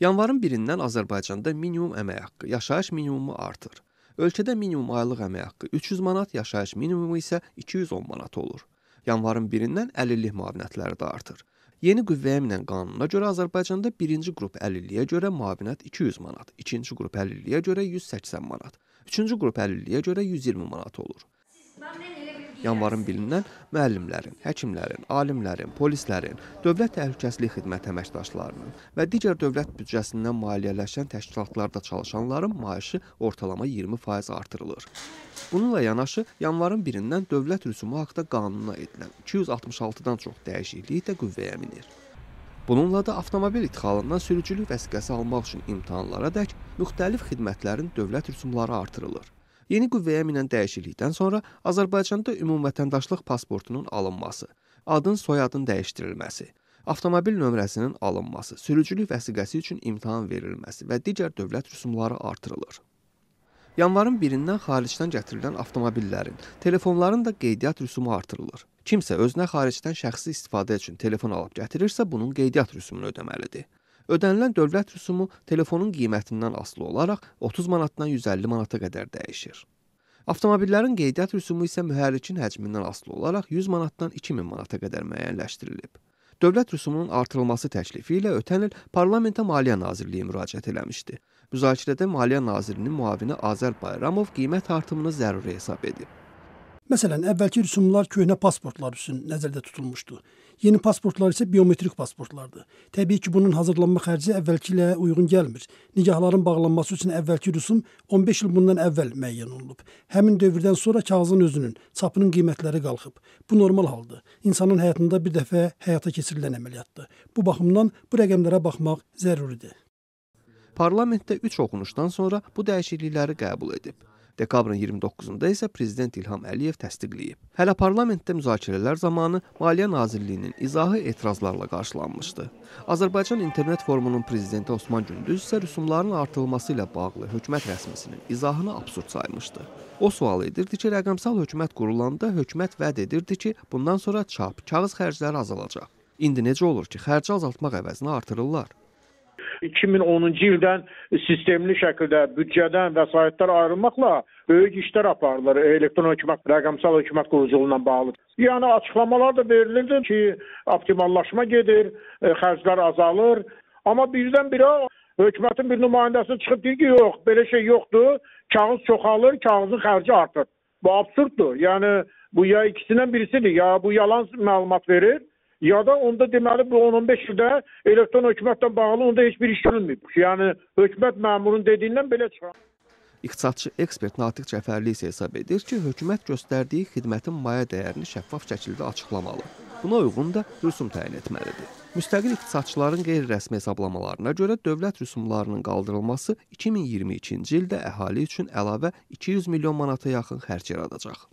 Yanvarın 1-dən Azərbaycanda minimum əmək haqqı, yaşayış minimumu artır. Ölkədə minimum aylıq əmək haqqı 300 manat, yaşayış minimumu isə 210 manat olur. Yanvarın 1-dən əlillik müavinətləri də artır. Yeni qüvvəyə minən qanuna görə Azərbaycanda 1-ci qrup əlilliyə görə müavinət 200 manat, 2-ci qrup əlilliyə görə 180 manat, 3-cü qrup əlilliyə görə 120 manat olur. Siz, yanvarın birindən müəllimlərin, həkimlərin, alimlərin, polislərin, Dövlət Təhlükəsizlik Xidməti əməkdaşlarının və digər dövlət büdcəsindən maliyyələşən təşkilatlarda çalışanların maaşı ortalama 20% artırılır. Bununla yanaşı, yanvarın birindən dövlət rüsumu haqda qanuna edilən 266-dan çox dəyişiklik də qüvvəyə minir. Bununla da avtomobil idxalından sürücülük vəsiqəsi almaq üçün imtahanlara dək müxtəlif xidmətlərin dövlət rüsumları artırılır. Yeni qüvvəyə minən dəyişiklikdən sonra Azərbaycanda ümumvətəndaşlıq pasportunun alınması, adın, soyadın dəyişdirilməsi, avtomobil nömrəsinin alınması, sürücülük vəsiqəsi üçün imtahan verilməsi və digər dövlət rüsumları artırılır. Yanvarın 1-dən xaricdən gətirilən avtomobillərin, telefonların da qeydiyyat rüsumu artırılır. Kimsə özünə xaricdən şəxsi istifadə üçün telefon alıb gətirirsə, bunun qeydiyyat rüsumunu ödəməlidir. Ödənilən dövlət rüsumu telefonun qiymətindən asılı olaraq 30 manatdan 150 manata qədər dəyişir. Avtomobillərin qeydiyyat rüsumu isə mühərrikin həcmindən asılı olaraq 100 manatdan 2000 manata qədər müəyyənləşdirilib. Dövlət rüsumunun artırılması təklifi ilə ötən il parlamentə Maliyyə Nazirliyi müraciət eləmişdi. Müzakirədə Maliyyə Nazirinin müavini Azər Bayramov qiymət artımını zəruri hesab edib. Məsələn, əvvəlki rüsumlar köhnə pasportlar üçün nəzərdə tutulmuşdu. Yeni pasportlar isə biometrik pasportlardır. Təbii ki, bunun hazırlanma xərci əvvəlki ilə uyğun gəlmir. Nigahların bağlanması üçün əvvəlki rüsum 15 il bundan əvvəl müəyyən olunub. Həmin dövrdən sonra kağızın özünün, çapının qiymətləri qalxıb. Bu normal haldır. İnsanın həyatında bir dəfə həyata keçirilən əməliyyatdır. Bu baxımdan bu rəqəmlərə baxmaq zəruridir. Parlamentdə 3 oxunuşdan sonra bu dəyişiklikləri qəbul edib. Dekabrın 29-da isə prezident İlham Əliyev təsdiqləyib. Hələ parlamentdə müzakirələr zamanı Maliyyə Nazirliyinin izahı etirazlarla qarşılanmışdı. Azərbaycan İnternet Forumunun prezidenti Osman Gündüz isə rüsumların artırılması ilə bağlı hökumət rəsmisinin izahını absurd saymışdı. O sual edirdi ki, rəqəmsal hökumət qurulanda hökumət vəd edirdi ki, bundan sonra çap, kağız xərcləri azalacaq. İndi necə olur ki, xərci azaltmaq əvəzinə artırırlar? 2010-cu ildən sistemli şəkildə büdcədən vəsaitlər ayrılmaqla böyük işlər aparılır elektron hökumət, rəqəmsal hökumət quruculuğu ilə bağlı. Yəni açıqlamalar da verilirdi ki, optimallaşma gedir, e, xərclər azalır, amma birdən-birə hökumətin bir nümayəndəsi çıxıb deyir ki, yox, belə şey yoxdur, kağız çoxalır, kağızın xərci artır. Bu absurddur. Yəni bu ya ikisindən birisidir, ya bu yalan məlumat verir ya da onda deməli bu 10-15 ildə elektron hökumətlə bağlı onda heç bir iş görünməyib. Yəni hökumət məmurun dediyindən belə çıxır. İqtisadçı ekspert Natiq Cəfərli isə hesab edir ki, hökumət göstərdiyi xidmətin maya dəyərini şəffaf şəkildə açıqlamalı. Buna uyğun da rüsum təyin etməlidir. Müstəqil iqtisadçıların qeyri-rəsmi hesablamalarına görə dövlət rüsumlarının qaldırılması 2022-ci ildə əhali üçün əlavə 200 milyon manata yaxın xərc yaradacaq.